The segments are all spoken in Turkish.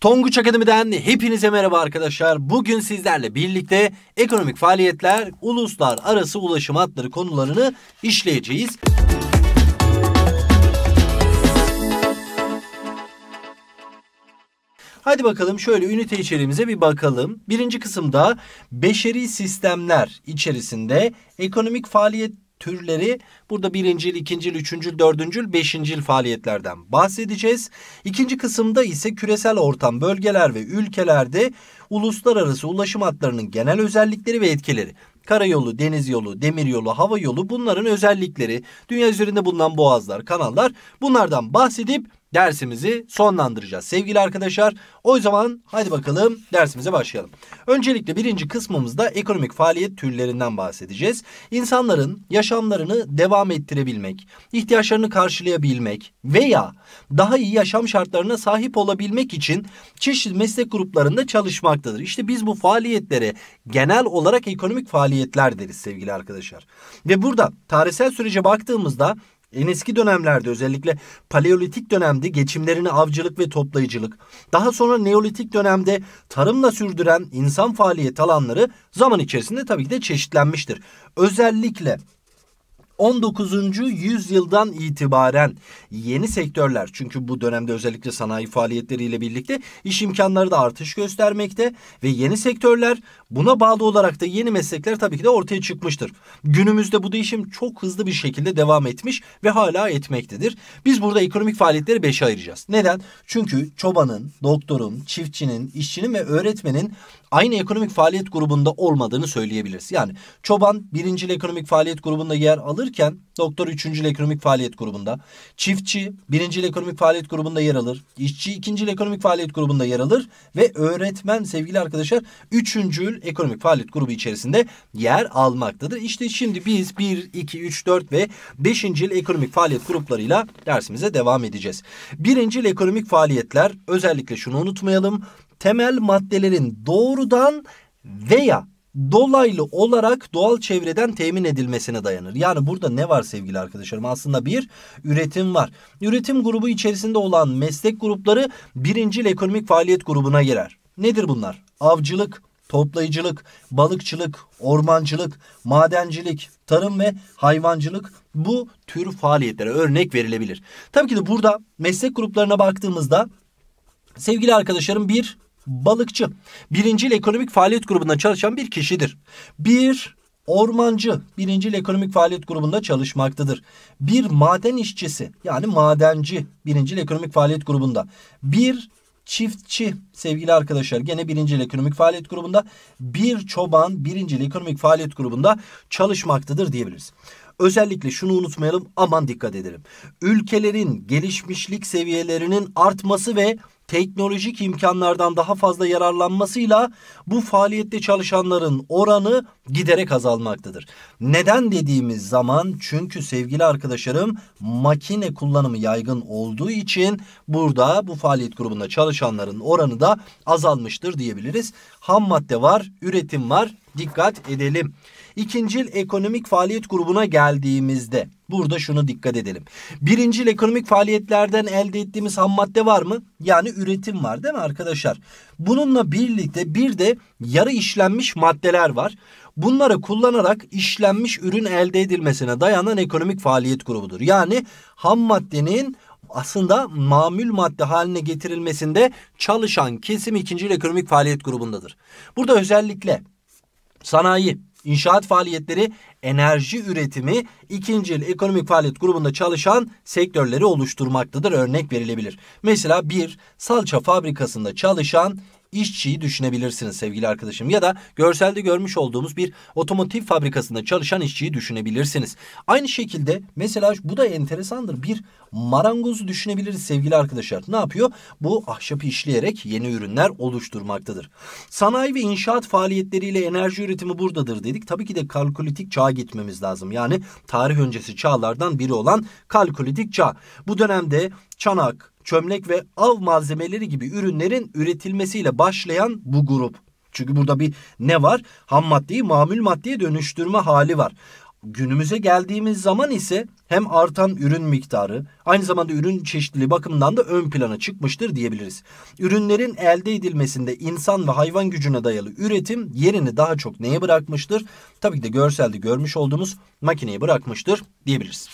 Tonguç Akademi'den hepinize merhaba arkadaşlar. Bugün sizlerle birlikte ekonomik faaliyetler, uluslararası ulaşım hatları konularını işleyeceğiz. Hadi bakalım şöyle ünite içeriğimize bir bakalım. Birinci kısımda beşeri sistemler içerisinde ekonomik faaliyet türleri. Burada birincil, ikincil, üçüncül, dördüncül, beşincil faaliyetlerden bahsedeceğiz. İkinci kısımda ise küresel ortam, bölgeler ve ülkelerde uluslararası ulaşım hatlarının genel özellikleri ve etkileri. Karayolu, deniz yolu, demir yolu, hava yolu bunların özellikleri, dünya üzerinde bulunan boğazlar, kanallar bunlardan bahsedip dersimizi sonlandıracağız sevgili arkadaşlar. O zaman hadi bakalım dersimize başlayalım. Öncelikle birinci kısmımızda ekonomik faaliyet türlerinden bahsedeceğiz. İnsanların yaşamlarını devam ettirebilmek, ihtiyaçlarını karşılayabilmek veya daha iyi yaşam şartlarına sahip olabilmek için çeşitli meslek gruplarında çalışmaktadır. İşte biz bu faaliyetlere genel olarak ekonomik faaliyetler deriz sevgili arkadaşlar. Ve burada tarihsel sürece baktığımızda en eski dönemlerde özellikle paleolitik dönemde geçimlerini avcılık ve toplayıcılık, daha sonra neolitik dönemde tarımla sürdüren insan faaliyet alanları zaman içerisinde tabii ki de çeşitlenmiştir. Özellikle 19. yüzyıldan itibaren yeni sektörler çünkü bu dönemde özellikle sanayi faaliyetleriyle birlikte iş imkanları da artış göstermekte ve yeni sektörler buna bağlı olarak da yeni meslekler tabii ki de ortaya çıkmıştır. Günümüzde bu değişim çok hızlı bir şekilde devam etmiş ve hala etmektedir. Biz burada ekonomik faaliyetleri 5'e ayıracağız. Neden? Çünkü çobanın, doktorun, çiftçinin, işçinin ve öğretmenin aynı ekonomik faaliyet grubunda olmadığını söyleyebiliriz. Yani çoban birinci ekonomik faaliyet grubunda yer alırken doktor üçüncü ekonomik faaliyet grubunda. Çiftçi birinci ekonomik faaliyet grubunda yer alır. İşçi ikinci ekonomik faaliyet grubunda yer alır. Ve öğretmen sevgili arkadaşlar üçüncü ekonomik faaliyet grubu içerisinde yer almaktadır. İşte şimdi biz 1, 2, 3, 4 ve 5. ekonomik faaliyet gruplarıyla dersimize devam edeceğiz. Birinci ekonomik faaliyetler özellikle şunu unutmayalım temel maddelerin doğrudan veya dolaylı olarak doğal çevreden temin edilmesine dayanır. Yani burada ne var sevgili arkadaşlarım? Aslında bir üretim var. Üretim grubu içerisinde olan meslek grupları birincil ekonomik faaliyet grubuna girer. Nedir bunlar? Avcılık, toplayıcılık, balıkçılık, ormancılık, madencilik, tarım ve hayvancılık bu tür faaliyetlere örnek verilebilir. Tabii ki de burada meslek gruplarına baktığımızda sevgili arkadaşlarım bir balıkçı. Birincil ekonomik faaliyet grubunda çalışan bir kişidir. Bir ormancı birincil ekonomik faaliyet grubunda çalışmaktadır. Bir maden işçisi yani madenci birincil ekonomik faaliyet grubunda. Bir çiftçi sevgili arkadaşlar gene birinci ekonomik faaliyet grubunda bir çoban birinci ekonomik faaliyet grubunda çalışmaktadır diyebiliriz. Özellikle şunu unutmayalım aman dikkat edelim. Ülkelerin gelişmişlik seviyelerinin artması ve teknolojik imkanlardan daha fazla yararlanmasıyla bu faaliyette çalışanların oranı giderek azalmaktadır. Neden dediğimiz zaman çünkü sevgili arkadaşlarım makine kullanımı yaygın olduğu için burada bu faaliyet grubunda çalışanların oranı da azalmıştır diyebiliriz. Ham madde var, üretim var. Dikkat edelim. İkincil ekonomik faaliyet grubuna geldiğimizde burada şunu dikkat edelim. Birincil ekonomik faaliyetlerden elde ettiğimiz ham madde var mı? Yani üretim var değil mi arkadaşlar? Bununla birlikte bir de yarı işlenmiş maddeler var. Bunları kullanarak işlenmiş ürün elde edilmesine dayanan ekonomik faaliyet grubudur. Yani ham maddenin aslında mamül madde haline getirilmesinde çalışan kesim ikinci ekonomik faaliyet grubundadır. Burada özellikle sanayi, İnşaat faaliyetleri, enerji üretimi ikinci yıl ekonomik faaliyet grubunda çalışan sektörleri oluşturmaktadır örnek verilebilir. Mesela bir salça fabrikasında çalışan işçiyi düşünebilirsiniz sevgili arkadaşım. Ya da görselde görmüş olduğumuz bir otomotiv fabrikasında çalışan işçiyi düşünebilirsiniz. Aynı şekilde mesela bu da enteresandır. Bir marangozu düşünebiliriz sevgili arkadaşlar. Ne yapıyor? Bu ahşapı işleyerek yeni ürünler oluşturmaktadır. Sanayi ve inşaat faaliyetleriyle enerji üretimi buradadır dedik. Tabii ki de kalkolitik çağa gitmemiz lazım. Yani tarih öncesi çağlardan biri olan kalkolitik çağ. Bu dönemde çanak, çömlek ve av malzemeleri gibi ürünlerin üretilmesiyle başlayan bu grup. Çünkü burada bir ne var? Ham maddeyi mamül maddeye dönüştürme hali var. Günümüze geldiğimiz zaman ise hem artan ürün miktarı aynı zamanda ürün çeşitliliği bakımından da ön plana çıkmıştır diyebiliriz. Ürünlerin elde edilmesinde insan ve hayvan gücüne dayalı üretim yerini daha çok neye bırakmıştır? Tabii ki de görselde görmüş olduğumuz makineye bırakmıştır diyebiliriz.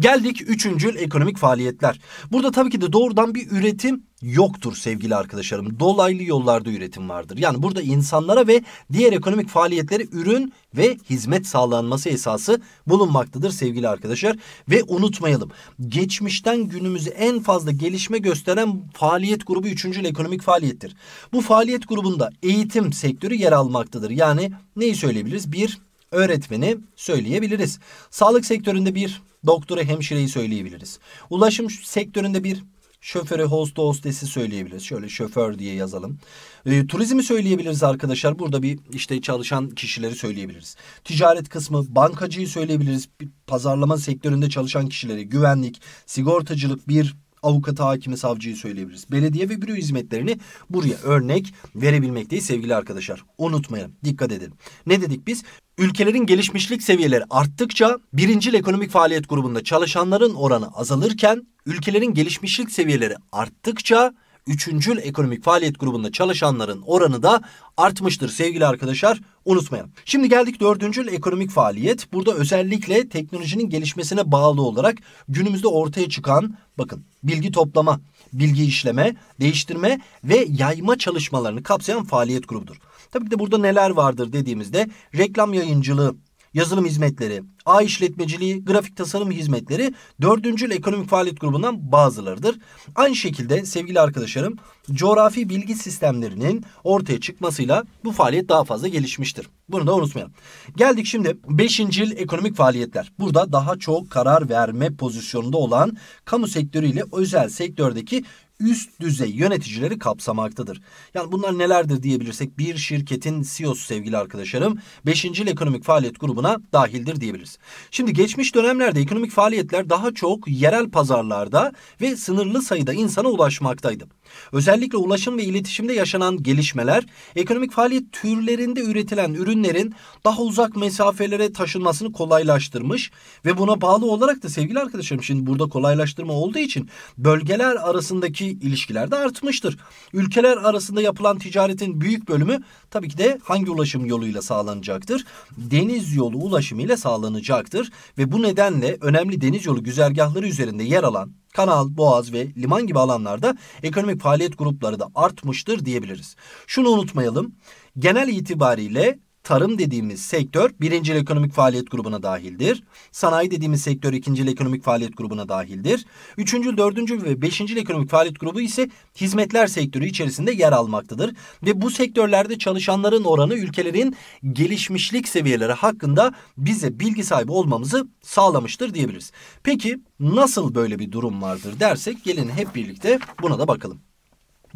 Geldik üçüncül ekonomik faaliyetler. Burada tabii ki de doğrudan bir üretim yoktur sevgili arkadaşlarım. Dolaylı yollarda üretim vardır. Yani burada insanlara ve diğer ekonomik faaliyetlere ürün ve hizmet sağlanması esası bulunmaktadır sevgili arkadaşlar. Ve unutmayalım geçmişten günümüze en fazla gelişme gösteren faaliyet grubu üçüncül ekonomik faaliyettir. Bu faaliyet grubunda eğitim sektörü yer almaktadır. Yani neyi söyleyebiliriz? Bir öğretmeni söyleyebiliriz. Sağlık sektöründe bir doktora hemşireyi söyleyebiliriz. Ulaşım sektöründe bir şoförü hosta hostesi söyleyebiliriz. Şöyle şoför diye yazalım. E, turizmi söyleyebiliriz arkadaşlar. Burada bir işte çalışan kişileri söyleyebiliriz. Ticaret kısmı bankacıyı söyleyebiliriz. Bir pazarlama sektöründe çalışan kişileri güvenlik, sigortacılık bir avukatı hakimi, savcıyı söyleyebiliriz. Belediye ve büro hizmetlerini buraya örnek verebilmekteyiz sevgili arkadaşlar. Unutmayalım, dikkat edin. Ne dedik biz? Ülkelerin gelişmişlik seviyeleri arttıkça birincil ekonomik faaliyet grubunda çalışanların oranı azalırken ülkelerin gelişmişlik seviyeleri arttıkça üçüncül ekonomik faaliyet grubunda çalışanların oranı da artmıştır sevgili arkadaşlar unutmayalım. Şimdi geldik dördüncül ekonomik faaliyet. Burada özellikle teknolojinin gelişmesine bağlı olarak günümüzde ortaya çıkan bakın bilgi toplama, bilgi işleme, değiştirme ve yayma çalışmalarını kapsayan faaliyet grubudur. Tabii ki de burada neler vardır dediğimizde reklam yayıncılığı, yazılım hizmetleri, ağ işletmeciliği, grafik tasarım hizmetleri dördüncül ekonomik faaliyet grubundan bazılarıdır. Aynı şekilde sevgili arkadaşlarım coğrafi bilgi sistemlerinin ortaya çıkmasıyla bu faaliyet daha fazla gelişmiştir. Bunu da unutmayalım. Geldik şimdi beşincil ekonomik faaliyetler. Burada daha çok karar verme pozisyonunda olan kamu sektörü ile özel sektördeki üst düzey yöneticileri kapsamaktadır. Yani bunlar nelerdir diyebilirsek bir şirketin CEO'su sevgili arkadaşlarım 5. ekonomik faaliyet grubuna dahildir diyebiliriz. Şimdi geçmiş dönemlerde ekonomik faaliyetler daha çok yerel pazarlarda ve sınırlı sayıda insana ulaşmaktaydı. Özellikle ulaşım ve iletişimde yaşanan gelişmeler ekonomik faaliyet türlerinde üretilen ürünlerin daha uzak mesafelere taşınmasını kolaylaştırmış ve buna bağlı olarak da sevgili arkadaşlarım şimdi burada kolaylaştırma olduğu için bölgeler arasındaki ilişkiler de artmıştır. Ülkeler arasında yapılan ticaretin büyük bölümü tabii ki de hangi ulaşım yoluyla sağlanacaktır? Deniz yolu ulaşımıyla sağlanacaktır ve bu nedenle önemli deniz yolu güzergahları üzerinde yer alan Kanal, Boğaz ve liman gibi alanlarda ekonomik faaliyet grupları da artmıştır diyebiliriz. Şunu unutmayalım. Genel itibariyle tarım dediğimiz sektör birinci ekonomik faaliyet grubuna dahildir. Sanayi dediğimiz sektör ikinci ekonomik faaliyet grubuna dahildir. Üçüncü, dördüncü ve beşinci ekonomik faaliyet grubu ise hizmetler sektörü içerisinde yer almaktadır. Ve bu sektörlerde çalışanların oranı ülkelerin gelişmişlik seviyeleri hakkında bize bilgi sahibi olmamızı sağlamıştır diyebiliriz. Peki nasıl böyle bir durum vardır dersek gelin hep birlikte buna da bakalım.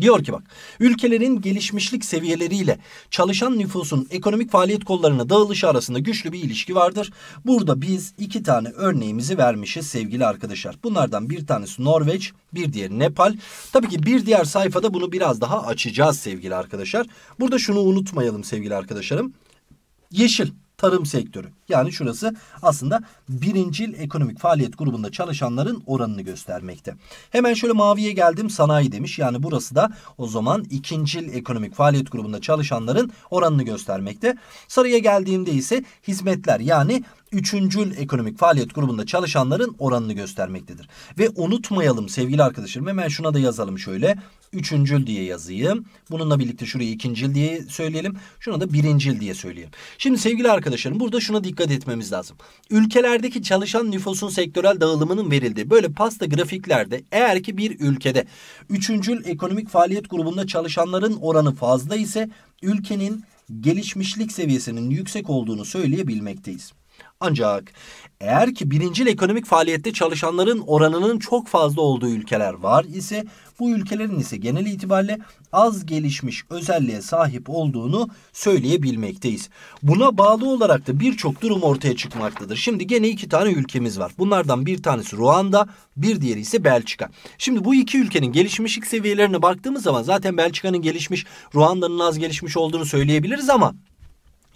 Diyor ki bak ülkelerin gelişmişlik seviyeleriyle çalışan nüfusun ekonomik faaliyet kollarına dağılışı arasında güçlü bir ilişki vardır. Burada biz iki tane örneğimizi vermişiz sevgili arkadaşlar. Bunlardan bir tanesi Norveç bir diğeri Nepal. Tabii ki bir diğer sayfada bunu biraz daha açacağız sevgili arkadaşlar. Burada şunu unutmayalım sevgili arkadaşlarım. Yeşil tarım sektörü. Yani şurası aslında birincil ekonomik faaliyet grubunda çalışanların oranını göstermekte. Hemen şöyle maviye geldim sanayi demiş. Yani burası da o zaman ikincil ekonomik faaliyet grubunda çalışanların oranını göstermekte. Sarıya geldiğimde ise hizmetler yani üçüncül ekonomik faaliyet grubunda çalışanların oranını göstermektedir. Ve unutmayalım sevgili arkadaşlarım hemen şuna da yazalım şöyle. Üçüncül diye yazayım. Bununla birlikte şuraya ikincil diye söyleyelim. Şuna da birincil diye söyleyelim. Şimdi sevgili arkadaşlarım burada şuna dikkat etmemiz lazım. Ülkelerdeki çalışan nüfusun sektörel dağılımının verildiği böyle pasta grafiklerde eğer ki bir ülkede üçüncül ekonomik faaliyet grubunda çalışanların oranı fazla ise ülkenin gelişmişlik seviyesinin yüksek olduğunu söyleyebilmekteyiz. Ancak eğer ki birincil ekonomik faaliyette çalışanların oranının çok fazla olduğu ülkeler var ise bu ülkelerin ise genel itibariyle az gelişmiş özelliğe sahip olduğunu söyleyebilmekteyiz. Buna bağlı olarak da birçok durum ortaya çıkmaktadır. Şimdi gene iki tane ülkemiz var. Bunlardan bir tanesi Ruanda, bir diğeri ise Belçika. Şimdi bu iki ülkenin gelişmişlik seviyelerine baktığımız zaman zaten Belçika'nın gelişmiş, Ruanda'nın az gelişmiş olduğunu söyleyebiliriz ama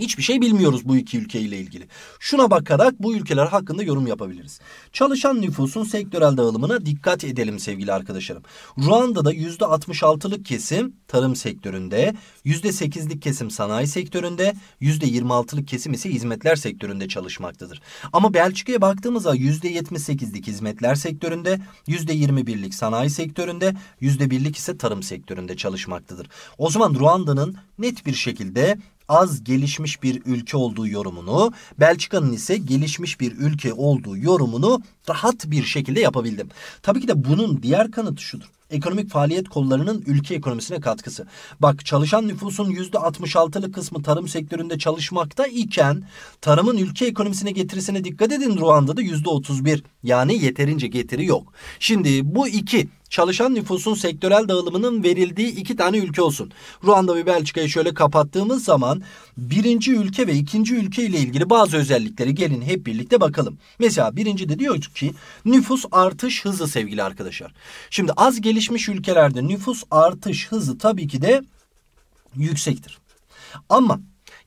Hiçbir şey bilmiyoruz bu iki ülkeyle ilgili. Şuna bakarak bu ülkeler hakkında yorum yapabiliriz. Çalışan nüfusun sektörel dağılımına dikkat edelim sevgili arkadaşlarım. Ruanda'da %66'lık kesim tarım sektöründe, %8'lik kesim sanayi sektöründe, %26'lık kesim ise hizmetler sektöründe çalışmaktadır. Ama Belçika'ya baktığımızda %78'lik hizmetler sektöründe, %21'lik sanayi sektöründe, %1'lik ise tarım sektöründe çalışmaktadır. O zaman Ruanda'nın net bir şekilde az gelişmiş bir ülke olduğu yorumunu, Belçika'nın ise gelişmiş bir ülke olduğu yorumunu rahat bir şekilde yapabildim. Tabii ki de bunun diğer kanıtı şudur ekonomik faaliyet kollarının ülke ekonomisine katkısı. Bak çalışan nüfusun %66'lık kısmı tarım sektöründe çalışmakta iken tarımın ülke ekonomisine getirisine dikkat edin Ruanda'da %31 yani yeterince getiri yok. Şimdi bu iki çalışan nüfusun sektörel dağılımının verildiği iki tane ülke olsun. Ruanda ve Belçika'yı şöyle kapattığımız zaman birinci ülke ve ikinci ülke ile ilgili bazı özellikleri gelin hep birlikte bakalım. Mesela birinci de diyor ki nüfus artış hızı sevgili arkadaşlar. Şimdi az gelişmiş ülkelerde nüfus artış hızı tabii ki de yüksektir. Ama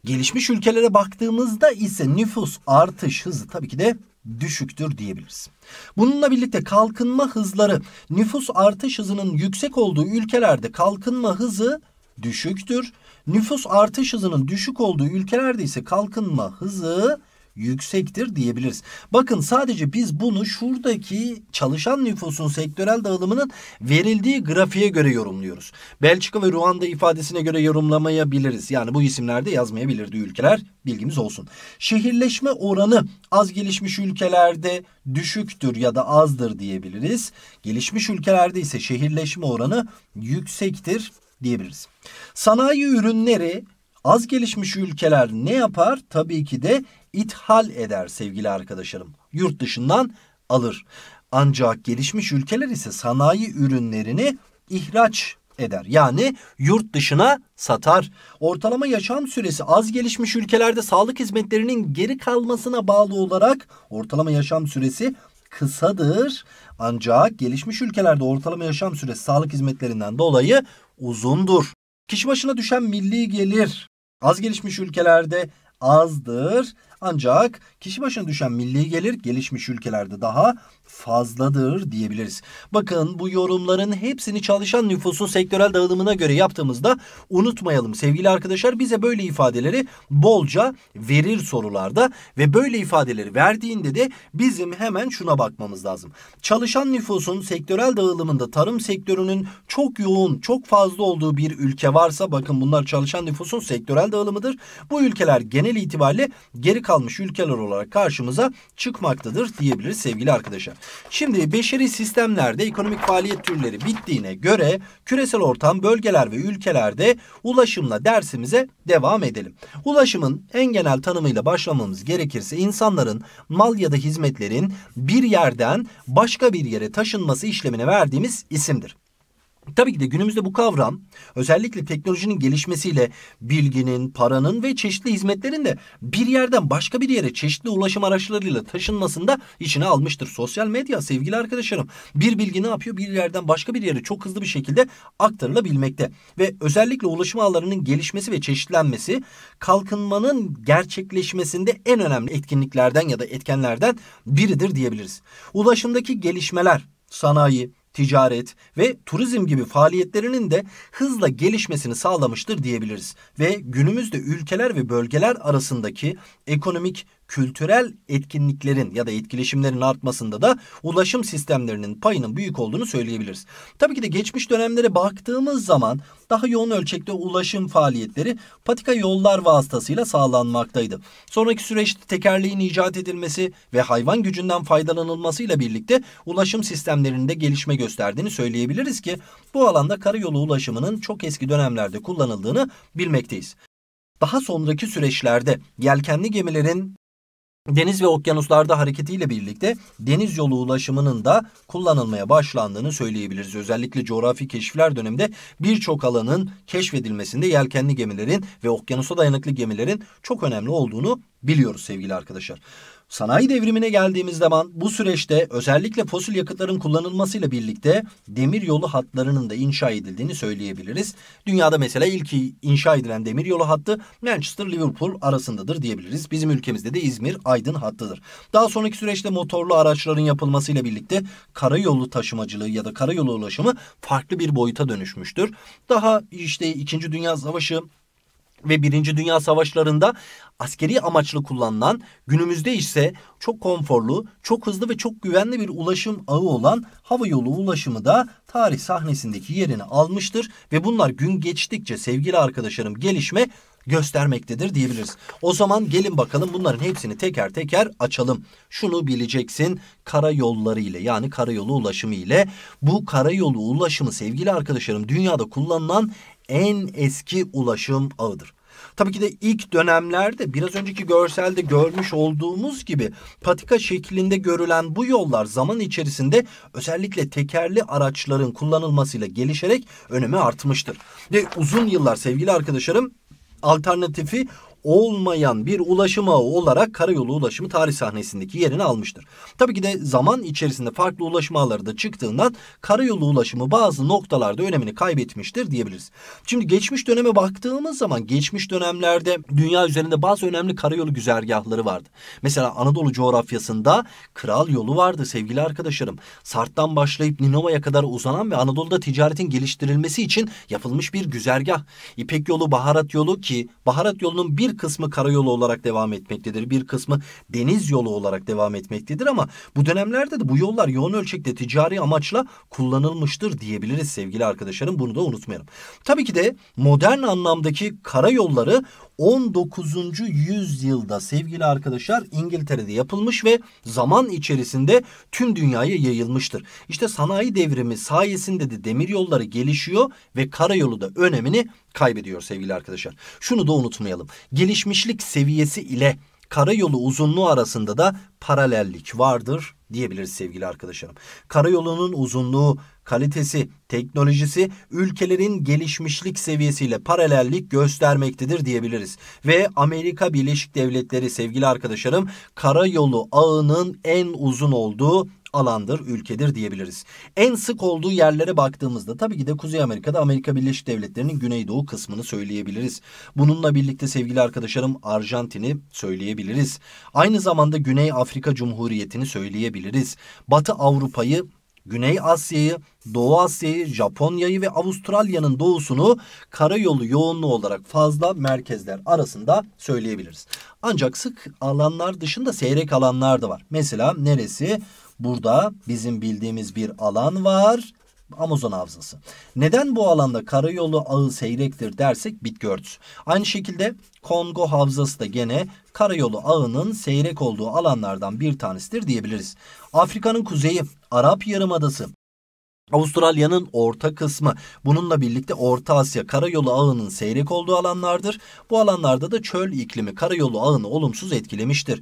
gelişmiş ülkelere baktığımızda ise nüfus artış hızı tabii ki de düşüktür diyebiliriz. Bununla birlikte kalkınma hızları nüfus artış hızının yüksek olduğu ülkelerde kalkınma hızı düşüktür. Nüfus artış hızının düşük olduğu ülkelerde ise kalkınma hızı yüksektir diyebiliriz. Bakın sadece biz bunu şuradaki çalışan nüfusun sektörel dağılımının verildiği grafiğe göre yorumluyoruz. Belçika ve Ruanda ifadesine göre yorumlamayabiliriz. Yani bu isimlerde yazmayabilirdi ülkeler bilgimiz olsun. Şehirleşme oranı az gelişmiş ülkelerde düşüktür ya da azdır diyebiliriz. Gelişmiş ülkelerde ise şehirleşme oranı yüksektir diyebiliriz. Sanayi ürünleri az gelişmiş ülkeler ne yapar? Tabii ki de ithal eder sevgili arkadaşlarım. Yurt dışından alır. Ancak gelişmiş ülkeler ise sanayi ürünlerini ihraç eder. Yani yurt dışına satar. Ortalama yaşam süresi az gelişmiş ülkelerde sağlık hizmetlerinin geri kalmasına bağlı olarak ortalama yaşam süresi kısadır. Ancak gelişmiş ülkelerde ortalama yaşam süresi sağlık hizmetlerinden dolayı uzundur. Kişi başına düşen milli gelir az gelişmiş ülkelerde azdır ancak kişi başına düşen milli gelir gelişmiş ülkelerde daha fazladır diyebiliriz. Bakın bu yorumların hepsini çalışan nüfusun sektörel dağılımına göre yaptığımızda unutmayalım sevgili arkadaşlar bize böyle ifadeleri bolca verir sorularda ve böyle ifadeleri verdiğinde de bizim hemen şuna bakmamız lazım. Çalışan nüfusun sektörel dağılımında tarım sektörünün çok yoğun, çok fazla olduğu bir ülke varsa bakın bunlar çalışan nüfusun sektörel dağılımıdır. Bu ülkeler genel itibariyle geri kalmış ülkeler olarak karşımıza çıkmaktadır diyebiliriz sevgili arkadaşlar. Şimdi beşeri sistemlerde ekonomik faaliyet türleri bittiğine göre küresel ortam bölgeler ve ülkelerde ulaşımla dersimize devam edelim. Ulaşımın en genel tanımıyla başlamamız gerekirse insanların mal ya da hizmetlerin bir yerden başka bir yere taşınması işlemine verdiğimiz isimdir. Tabii ki de günümüzde bu kavram özellikle teknolojinin gelişmesiyle bilginin, paranın ve çeşitli hizmetlerin de bir yerden başka bir yere çeşitli ulaşım araçlarıyla taşınmasında içine almıştır. Sosyal medya sevgili arkadaşlarım bir bilgi ne yapıyor? Bir yerden başka bir yere çok hızlı bir şekilde aktarılabilmekte. Ve özellikle ulaşım ağlarının gelişmesi ve çeşitlenmesi kalkınmanın gerçekleşmesinde en önemli etkinliklerden ya da etkenlerden biridir diyebiliriz. Ulaşımdaki gelişmeler, sanayi, ticaret ve turizm gibi faaliyetlerinin de hızla gelişmesini sağlamıştır diyebiliriz ve günümüzde ülkeler ve bölgeler arasındaki ekonomik, kültürel etkinliklerin ya da etkileşimlerin artmasında da ulaşım sistemlerinin payının büyük olduğunu söyleyebiliriz. Tabii ki de geçmiş dönemlere baktığımız zaman daha yoğun ölçekte ulaşım faaliyetleri patika yollar vasıtasıyla sağlanmaktaydı. Sonraki süreçte tekerleğin icat edilmesi ve hayvan gücünden faydalanılmasıyla birlikte ulaşım sistemlerinde gelişme gösterdiğini söyleyebiliriz ki bu alanda karayolu ulaşımının çok eski dönemlerde kullanıldığını bilmekteyiz. Daha sonraki süreçlerde yelkenli gemilerin deniz ve okyanuslarda hareketiyle birlikte deniz yolu ulaşımının da kullanılmaya başlandığını söyleyebiliriz. Özellikle coğrafi keşifler döneminde birçok alanın keşfedilmesinde yelkenli gemilerin ve okyanusa dayanıklı gemilerin çok önemli olduğunu biliyoruz sevgili arkadaşlar. Sanayi devrimine geldiğimiz zaman bu süreçte özellikle fosil yakıtların kullanılmasıyla birlikte demir yolu hatlarının da inşa edildiğini söyleyebiliriz. Dünyada mesela ilk inşa edilen demir yolu hattı Manchester-Liverpool arasındadır diyebiliriz. Bizim ülkemizde de İzmir-Aydın hattıdır. Daha sonraki süreçte motorlu araçların yapılmasıyla birlikte karayolu taşımacılığı ya da karayolu ulaşımı farklı bir boyuta dönüşmüştür. Daha işte 2. Dünya Savaşı ve Birinci Dünya Savaşları'nda askeri amaçlı kullanılan, günümüzde ise çok konforlu, çok hızlı ve çok güvenli bir ulaşım ağı olan hava yolu ulaşımı da tarih sahnesindeki yerini almıştır ve bunlar gün geçtikçe sevgili arkadaşlarım gelişme göstermektedir diyebiliriz. O zaman gelin bakalım bunların hepsini teker teker açalım. Şunu bileceksin karayolları ile yani karayolu ulaşımı ile bu karayolu ulaşımı sevgili arkadaşlarım dünyada kullanılan en eski ulaşım ağıdır. Tabii ki de ilk dönemlerde biraz önceki görselde görmüş olduğumuz gibi patika şeklinde görülen bu yollar zaman içerisinde özellikle tekerli araçların kullanılmasıyla gelişerek önemi artmıştır. Ve uzun yıllar sevgili arkadaşlarım alternatifi olmayan bir ulaşım ağı olarak karayolu ulaşımı tarih sahnesindeki yerini almıştır. Tabii ki de zaman içerisinde farklı ulaşım ağları da çıktığından karayolu ulaşımı bazı noktalarda önemini kaybetmiştir diyebiliriz. Şimdi geçmiş döneme baktığımız zaman geçmiş dönemlerde dünya üzerinde bazı önemli karayolu güzergahları vardı. Mesela Anadolu coğrafyasında kral yolu vardı sevgili arkadaşlarım. Sart'tan başlayıp Ninova'ya kadar uzanan ve Anadolu'da ticaretin geliştirilmesi için yapılmış bir güzergah. İpek yolu, baharat yolu ki baharat yolunun bir bir kısmı karayolu olarak devam etmektedir. Bir kısmı deniz yolu olarak devam etmektedir ama bu dönemlerde de bu yollar yoğun ölçekte ticari amaçla kullanılmıştır diyebiliriz sevgili arkadaşlarım. Bunu da unutmayalım. Tabii ki de modern anlamdaki karayolları 19. yüzyılda sevgili arkadaşlar İngiltere'de yapılmış ve zaman içerisinde tüm dünyaya yayılmıştır. İşte sanayi devrimi sayesinde de demir yolları gelişiyor ve karayolu da önemini kaybediyor sevgili arkadaşlar. Şunu da unutmayalım. Gelişmişlik seviyesi ile karayolu uzunluğu arasında da paralellik vardır diyebiliriz sevgili arkadaşlarım. Karayolunun uzunluğu, kalitesi, teknolojisi ülkelerin gelişmişlik seviyesiyle paralellik göstermektedir diyebiliriz. Ve Amerika Birleşik Devletleri sevgili arkadaşlarım karayolu ağının en uzun olduğu alandır, ülkedir diyebiliriz. En sık olduğu yerlere baktığımızda tabii ki de Kuzey Amerika'da Amerika Birleşik Devletleri'nin güneydoğu kısmını söyleyebiliriz. Bununla birlikte sevgili arkadaşlarım Arjantin'i söyleyebiliriz. Aynı zamanda Güney Afrika Cumhuriyeti'ni söyleyebiliriz. Batı Avrupa'yı Güney Asya'yı, Doğu Asya'yı, Japonya'yı ve Avustralya'nın doğusunu karayolu yoğunluğu olarak fazla merkezler arasında söyleyebiliriz. Ancak sık alanlar dışında seyrek alanlar da var. Mesela neresi? Burada bizim bildiğimiz bir alan var. Amazon havzası. Neden bu alanda karayolu ağı seyrektir dersek bitki örtüsü. Aynı şekilde Kongo havzası da gene karayolu ağının seyrek olduğu alanlardan bir tanesidir diyebiliriz. Afrika'nın kuzeyi, Arap Yarımadası, Avustralya'nın orta kısmı bununla birlikte Orta Asya karayolu ağının seyrek olduğu alanlardır. Bu alanlarda da çöl iklimi karayolu ağını olumsuz etkilemiştir.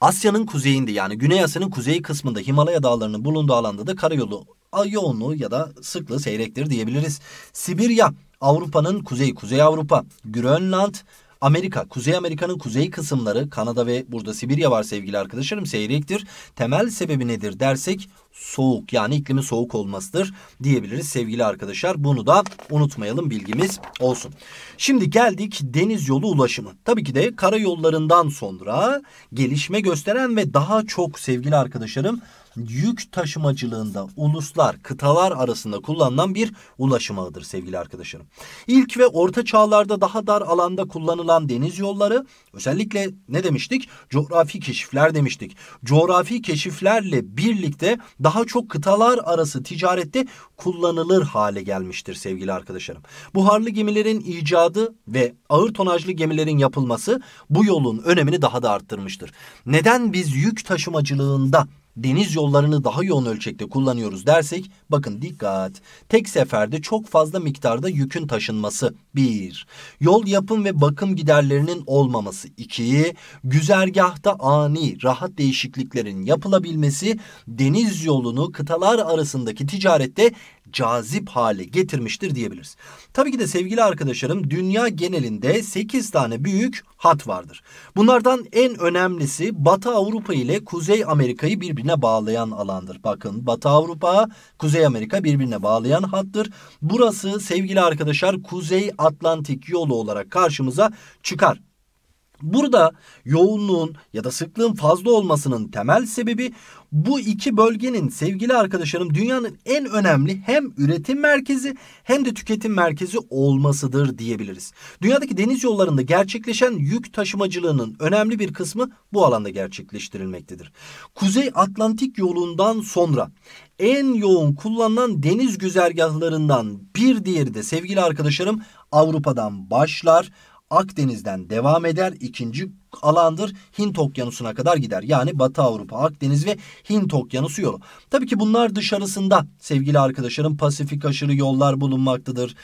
Asya'nın kuzeyinde yani Güney Asya'nın kuzey kısmında Himalaya dağlarının bulunduğu alanda da karayolu yoğunluğu ya da sıklığı seyrektir diyebiliriz. Sibirya, Avrupa'nın kuzeyi Kuzey Avrupa, Grönland, Amerika, Kuzey Amerika'nın kuzey kısımları, Kanada ve burada Sibirya var sevgili arkadaşlarım seyrektir. Temel sebebi nedir dersek soğuk yani iklimi soğuk olmasıdır diyebiliriz sevgili arkadaşlar. Bunu da unutmayalım bilgimiz olsun. Şimdi geldik deniz yolu ulaşımı. Tabii ki de karayollarından sonra gelişme gösteren ve daha çok sevgili arkadaşlarım yük taşımacılığında uluslar, kıtalar arasında kullanılan bir ulaşım ağıdır sevgili arkadaşlarım. İlk ve orta çağlarda daha dar alanda kullanılan deniz yolları özellikle ne demiştik? Coğrafi keşifler demiştik. Coğrafi keşiflerle birlikte daha çok kıtalar arası ticarette kullanılır hale gelmiştir sevgili arkadaşlarım. Buharlı gemilerin icadı ve ağır tonajlı gemilerin yapılması bu yolun önemini daha da arttırmıştır. Neden biz yük taşımacılığında deniz yollarını daha yoğun ölçekte kullanıyoruz dersek bakın dikkat. Tek seferde çok fazla miktarda yükün taşınması. bir Yol yapım ve bakım giderlerinin olmaması. iki Güzergahta ani rahat değişikliklerin yapılabilmesi deniz yolunu kıtalar arasındaki ticarette cazip hale getirmiştir diyebiliriz. Tabii ki de sevgili arkadaşlarım dünya genelinde 8 tane büyük hat vardır. Bunlardan en önemlisi Batı Avrupa ile Kuzey Amerika'yı birbirine bağlayan alandır. Bakın Batı Avrupa, Kuzey Amerika birbirine bağlayan hattır. Burası sevgili arkadaşlar Kuzey Atlantik yolu olarak karşımıza çıkar. Burada yoğunluğun ya da sıklığın fazla olmasının temel sebebi bu iki bölgenin sevgili arkadaşlarım dünyanın en önemli hem üretim merkezi hem de tüketim merkezi olmasıdır diyebiliriz. Dünyadaki deniz yollarında gerçekleşen yük taşımacılığının önemli bir kısmı bu alanda gerçekleştirilmektedir. Kuzey Atlantik yolundan sonra en yoğun kullanılan deniz güzergahlarından bir diğeri de sevgili arkadaşlarım Avrupa'dan başlar Akdeniz'den devam eder. ikinci alandır Hint Okyanusu'na kadar gider. Yani Batı Avrupa, Akdeniz ve Hint Okyanusu yolu. Tabii ki bunlar dışarısında sevgili arkadaşlarım Pasifik aşırı yollar bulunmaktadır.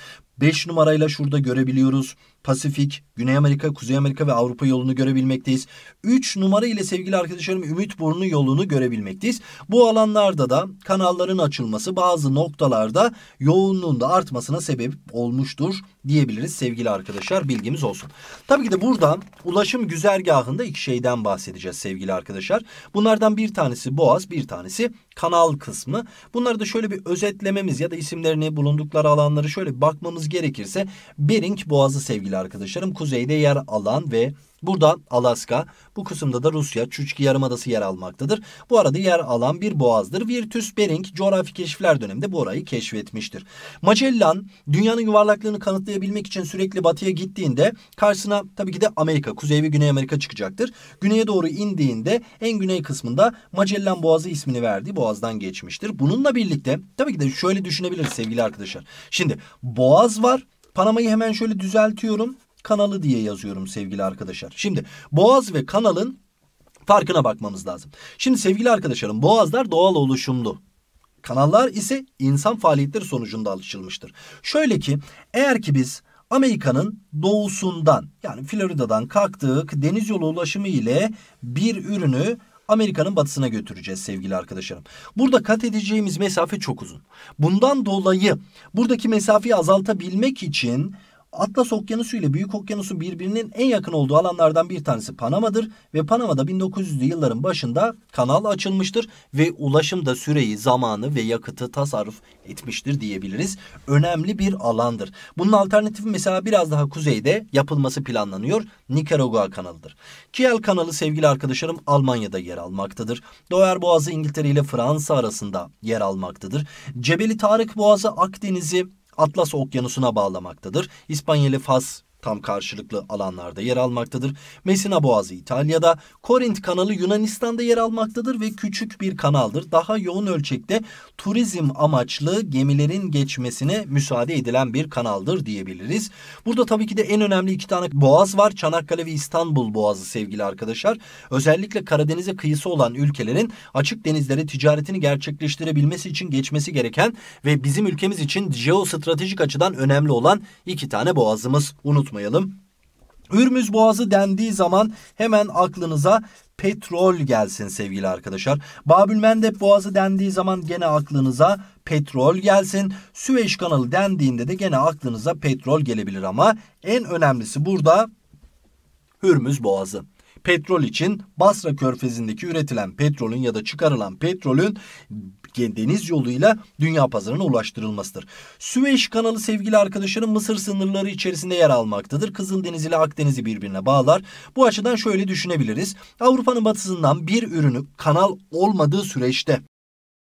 5 numarayla şurada görebiliyoruz. Pasifik, Güney Amerika, Kuzey Amerika ve Avrupa yolunu görebilmekteyiz. 3 numara ile sevgili arkadaşlarım Ümit Burnu yolunu görebilmekteyiz. Bu alanlarda da kanalların açılması bazı noktalarda yoğunluğun da artmasına sebep olmuştur diyebiliriz sevgili arkadaşlar bilgimiz olsun. Tabii ki de buradan ulaşım güzergahında iki şeyden bahsedeceğiz sevgili arkadaşlar. Bunlardan bir tanesi Boğaz, bir tanesi kanal kısmı. Bunları da şöyle bir özetlememiz ya da isimlerini bulundukları alanları şöyle bakmamız gerekirse Bering Boğazı sevgili arkadaşlarım kuzeyde yer alan ve Buradan Alaska, bu kısımda da Rusya, Çüçki Yarımadası yer almaktadır. Bu arada yer alan bir boğazdır. Virtus Bering coğrafi keşifler döneminde bu orayı keşfetmiştir. Magellan dünyanın yuvarlaklığını kanıtlayabilmek için sürekli batıya gittiğinde karşısına tabii ki de Amerika, Kuzey ve Güney Amerika çıkacaktır. Güneye doğru indiğinde en güney kısmında Magellan Boğazı ismini verdiği boğazdan geçmiştir. Bununla birlikte tabii ki de şöyle düşünebiliriz sevgili arkadaşlar. Şimdi boğaz var. Panama'yı hemen şöyle düzeltiyorum kanalı diye yazıyorum sevgili arkadaşlar. Şimdi boğaz ve kanalın farkına bakmamız lazım. Şimdi sevgili arkadaşlarım boğazlar doğal oluşumlu. Kanallar ise insan faaliyetleri sonucunda alışılmıştır. Şöyle ki eğer ki biz Amerika'nın doğusundan yani Florida'dan kalktık deniz yolu ulaşımı ile bir ürünü Amerika'nın batısına götüreceğiz sevgili arkadaşlarım. Burada kat edeceğimiz mesafe çok uzun. Bundan dolayı buradaki mesafeyi azaltabilmek için Atlas Okyanusu ile Büyük Okyanusu birbirinin en yakın olduğu alanlardan bir tanesi Panama'dır ve Panama'da 1900'lü yılların başında kanal açılmıştır ve ulaşımda süreyi, zamanı ve yakıtı tasarruf etmiştir diyebiliriz. Önemli bir alandır. Bunun alternatifi mesela biraz daha kuzeyde yapılması planlanıyor Nikaragua kanalıdır. Kiel kanalı sevgili arkadaşlarım Almanya'da yer almaktadır. Dover Boğazı İngiltere ile Fransa arasında yer almaktadır. Cebeli Tarık Boğazı Akdeniz'i Atlas Okyanusu'na bağlamaktadır. İspanyalı Fas tam karşılıklı alanlarda yer almaktadır. Mesina Boğazı İtalya'da, Korint kanalı Yunanistan'da yer almaktadır ve küçük bir kanaldır. Daha yoğun ölçekte turizm amaçlı gemilerin geçmesine müsaade edilen bir kanaldır diyebiliriz. Burada tabii ki de en önemli iki tane boğaz var. Çanakkale ve İstanbul Boğazı sevgili arkadaşlar. Özellikle Karadeniz'e kıyısı olan ülkelerin açık denizlere ticaretini gerçekleştirebilmesi için geçmesi gereken ve bizim ülkemiz için jeostratejik açıdan önemli olan iki tane boğazımız unutmayın unutmayalım. Hürmüz Boğazı dendiği zaman hemen aklınıza petrol gelsin sevgili arkadaşlar. Babülmendep Boğazı dendiği zaman gene aklınıza petrol gelsin. Süveyş Kanalı dendiğinde de gene aklınıza petrol gelebilir ama en önemlisi burada Hürmüz Boğazı petrol için Basra Körfezi'ndeki üretilen petrolün ya da çıkarılan petrolün deniz yoluyla dünya pazarına ulaştırılmasıdır. Süveyş kanalı sevgili arkadaşlarım Mısır sınırları içerisinde yer almaktadır. Kızıldeniz ile Akdeniz'i birbirine bağlar. Bu açıdan şöyle düşünebiliriz. Avrupa'nın batısından bir ürünü kanal olmadığı süreçte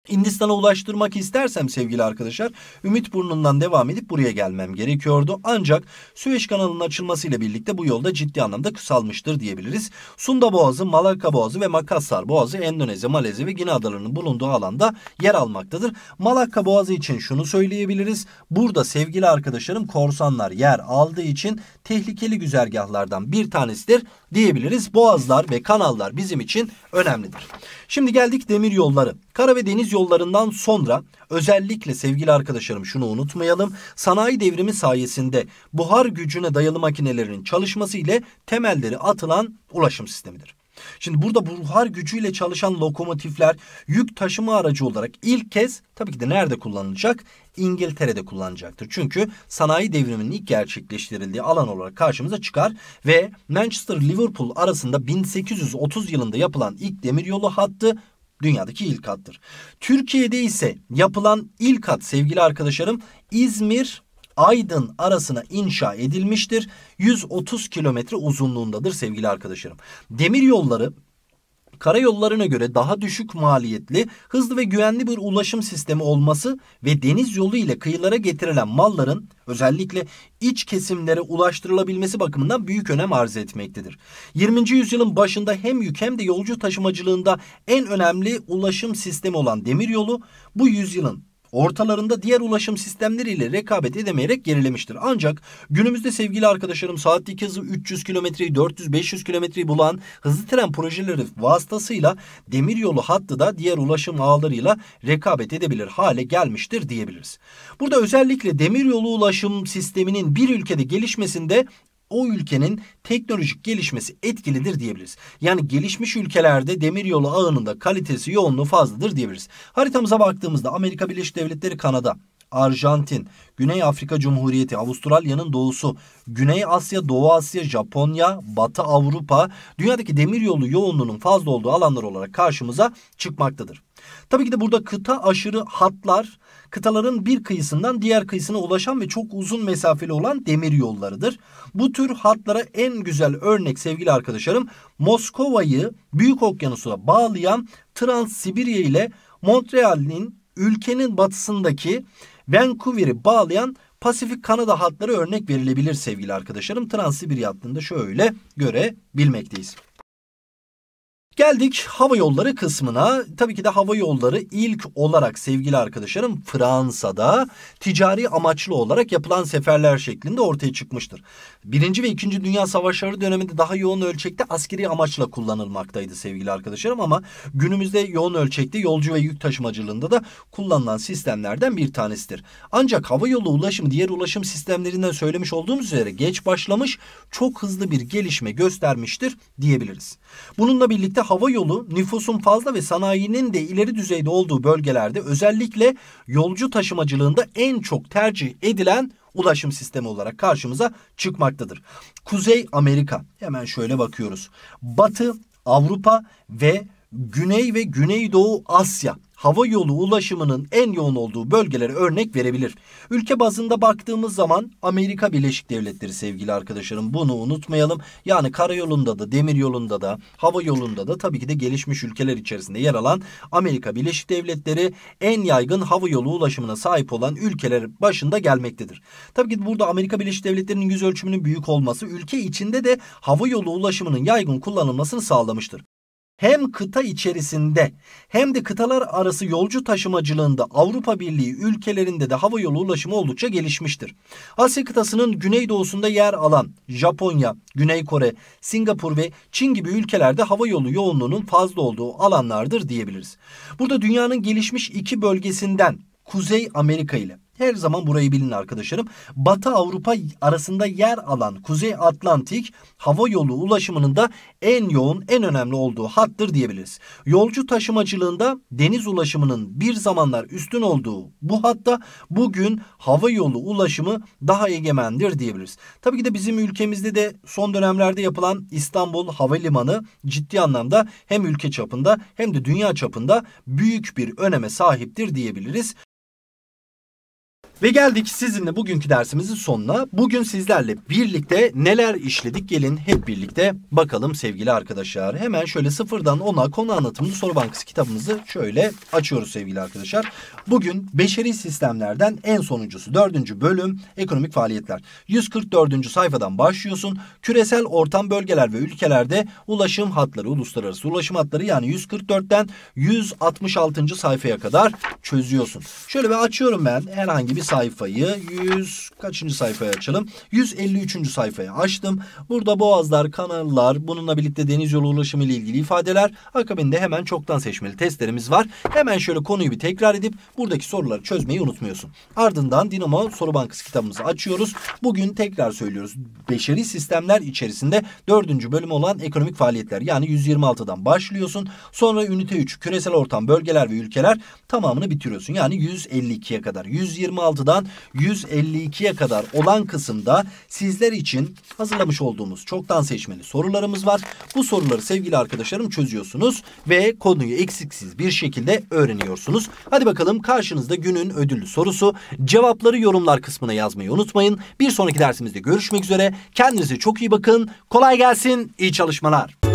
Hindistan'a ulaştırmak istersem sevgili arkadaşlar ümit burnundan devam edip buraya gelmem gerekiyordu. Ancak Süveyş kanalının açılmasıyla birlikte bu yolda ciddi anlamda kısalmıştır diyebiliriz. Sunda Boğazı, Malakka Boğazı ve Makassar Boğazı Endonezya, Malezya ve Gine Adaları'nın bulunduğu alanda yer almaktadır. Malakka Boğazı için şunu söyleyebiliriz. Burada sevgili arkadaşlarım korsanlar yer aldığı için tehlikeli güzergahlardan bir tanesidir diyebiliriz. Boğazlar ve kanallar bizim için önemlidir. Şimdi geldik demir yolları. Kara ve deniz yollarından sonra özellikle sevgili arkadaşlarım şunu unutmayalım. Sanayi devrimi sayesinde buhar gücüne dayalı makinelerin çalışması ile temelleri atılan ulaşım sistemidir. Şimdi burada buhar gücüyle çalışan lokomotifler yük taşıma aracı olarak ilk kez tabii ki de nerede kullanılacak? İngiltere'de kullanacaktır. Çünkü sanayi devriminin ilk gerçekleştirildiği alan olarak karşımıza çıkar ve Manchester Liverpool arasında 1830 yılında yapılan ilk demiryolu hattı dünyadaki ilk hattır. Türkiye'de ise yapılan ilk hat sevgili arkadaşlarım İzmir Aydın arasına inşa edilmiştir. 130 kilometre uzunluğundadır sevgili arkadaşlarım. Demir yolları karayollarına göre daha düşük maliyetli, hızlı ve güvenli bir ulaşım sistemi olması ve deniz yolu ile kıyılara getirilen malların özellikle iç kesimlere ulaştırılabilmesi bakımından büyük önem arz etmektedir. 20. yüzyılın başında hem yük hem de yolcu taşımacılığında en önemli ulaşım sistemi olan demiryolu bu yüzyılın ortalarında diğer ulaşım sistemleriyle rekabet edemeyerek gerilemiştir. Ancak günümüzde sevgili arkadaşlarım saatlik hızı 300 kilometreyi 400-500 kilometreyi bulan hızlı tren projeleri vasıtasıyla demiryolu hattı da diğer ulaşım ağlarıyla rekabet edebilir hale gelmiştir diyebiliriz. Burada özellikle demiryolu ulaşım sisteminin bir ülkede gelişmesinde o ülkenin teknolojik gelişmesi etkilidir diyebiliriz. Yani gelişmiş ülkelerde demiryolu ağının da kalitesi yoğunluğu fazladır diyebiliriz. Haritamıza baktığımızda Amerika Birleşik Devletleri, Kanada, Arjantin, Güney Afrika Cumhuriyeti, Avustralya'nın doğusu, Güney Asya, Doğu Asya, Japonya, Batı Avrupa dünyadaki demiryolu yoğunluğunun fazla olduğu alanlar olarak karşımıza çıkmaktadır. Tabii ki de burada kıta aşırı hatlar kıtaların bir kıyısından diğer kıyısına ulaşan ve çok uzun mesafeli olan demir yollarıdır. Bu tür hatlara en güzel örnek sevgili arkadaşlarım Moskova'yı Büyük Okyanus'a bağlayan Trans-Sibirya ile Montreal'in ülkenin batısındaki Vancouver'i bağlayan Pasifik Kanada hatları örnek verilebilir sevgili arkadaşlarım. Trans-Sibirya hattında şöyle görebilmekteyiz. Geldik hava yolları kısmına. Tabii ki de hava yolları ilk olarak sevgili arkadaşlarım Fransa'da ticari amaçlı olarak yapılan seferler şeklinde ortaya çıkmıştır. Birinci ve ikinci Dünya Savaşları döneminde daha yoğun ölçekte askeri amaçla kullanılmaktaydı sevgili arkadaşlarım ama günümüzde yoğun ölçekte yolcu ve yük taşımacılığında da kullanılan sistemlerden bir tanesidir. Ancak hava yolu ulaşımı diğer ulaşım sistemlerinden söylemiş olduğumuz üzere geç başlamış çok hızlı bir gelişme göstermiştir diyebiliriz. Bununla birlikte Özellikle hava yolu nüfusun fazla ve sanayinin de ileri düzeyde olduğu bölgelerde özellikle yolcu taşımacılığında en çok tercih edilen ulaşım sistemi olarak karşımıza çıkmaktadır. Kuzey Amerika hemen şöyle bakıyoruz. Batı, Avrupa ve Güney ve Güneydoğu Asya hava yolu ulaşımının en yoğun olduğu bölgelere örnek verebilir. Ülke bazında baktığımız zaman Amerika Birleşik Devletleri sevgili arkadaşlarım bunu unutmayalım. Yani karayolunda da demir yolunda da hava yolunda da tabii ki de gelişmiş ülkeler içerisinde yer alan Amerika Birleşik Devletleri en yaygın hava yolu ulaşımına sahip olan ülkeler başında gelmektedir. Tabii ki burada Amerika Birleşik Devletleri'nin yüz ölçümünün büyük olması ülke içinde de hava yolu ulaşımının yaygın kullanılmasını sağlamıştır hem kıta içerisinde hem de kıtalar arası yolcu taşımacılığında Avrupa Birliği ülkelerinde de hava yolu ulaşımı oldukça gelişmiştir. Asya kıtasının güneydoğusunda yer alan Japonya, Güney Kore, Singapur ve Çin gibi ülkelerde hava yolu yoğunluğunun fazla olduğu alanlardır diyebiliriz. Burada dünyanın gelişmiş iki bölgesinden Kuzey Amerika ile her zaman burayı bilin arkadaşlarım. Batı Avrupa arasında yer alan Kuzey Atlantik hava yolu ulaşımının da en yoğun, en önemli olduğu hattır diyebiliriz. Yolcu taşımacılığında deniz ulaşımının bir zamanlar üstün olduğu bu hatta bugün hava yolu ulaşımı daha egemendir diyebiliriz. Tabii ki de bizim ülkemizde de son dönemlerde yapılan İstanbul Havalimanı ciddi anlamda hem ülke çapında hem de dünya çapında büyük bir öneme sahiptir diyebiliriz. Ve geldik sizinle bugünkü dersimizin sonuna. Bugün sizlerle birlikte neler işledik gelin hep birlikte bakalım sevgili arkadaşlar. Hemen şöyle sıfırdan ona konu anlatımlı soru bankası kitabımızı şöyle açıyoruz sevgili arkadaşlar. Bugün beşeri sistemlerden en sonuncusu dördüncü bölüm ekonomik faaliyetler. 144. sayfadan başlıyorsun. Küresel ortam bölgeler ve ülkelerde ulaşım hatları uluslararası ulaşım hatları yani 144'ten 166. sayfaya kadar çözüyorsun. Şöyle bir açıyorum ben herhangi bir sayfayı 100 kaçıncı sayfaya açalım? 153. sayfaya açtım. Burada boğazlar, kanallar, bununla birlikte deniz yolu ulaşımı ile ilgili ifadeler. Akabinde hemen çoktan seçmeli testlerimiz var. Hemen şöyle konuyu bir tekrar edip buradaki soruları çözmeyi unutmuyorsun. Ardından Dinamo Soru Bankası kitabımızı açıyoruz. Bugün tekrar söylüyoruz. Beşeri sistemler içerisinde dördüncü bölüm olan ekonomik faaliyetler yani 126'dan başlıyorsun. Sonra ünite 3 küresel ortam, bölgeler ve ülkeler tamamını bitiriyorsun. Yani 152'ye kadar. 126 156'dan 152'ye kadar olan kısımda sizler için hazırlamış olduğumuz çoktan seçmeli sorularımız var. Bu soruları sevgili arkadaşlarım çözüyorsunuz ve konuyu eksiksiz bir şekilde öğreniyorsunuz. Hadi bakalım karşınızda günün ödüllü sorusu. Cevapları yorumlar kısmına yazmayı unutmayın. Bir sonraki dersimizde görüşmek üzere. Kendinize çok iyi bakın. Kolay gelsin. İyi çalışmalar.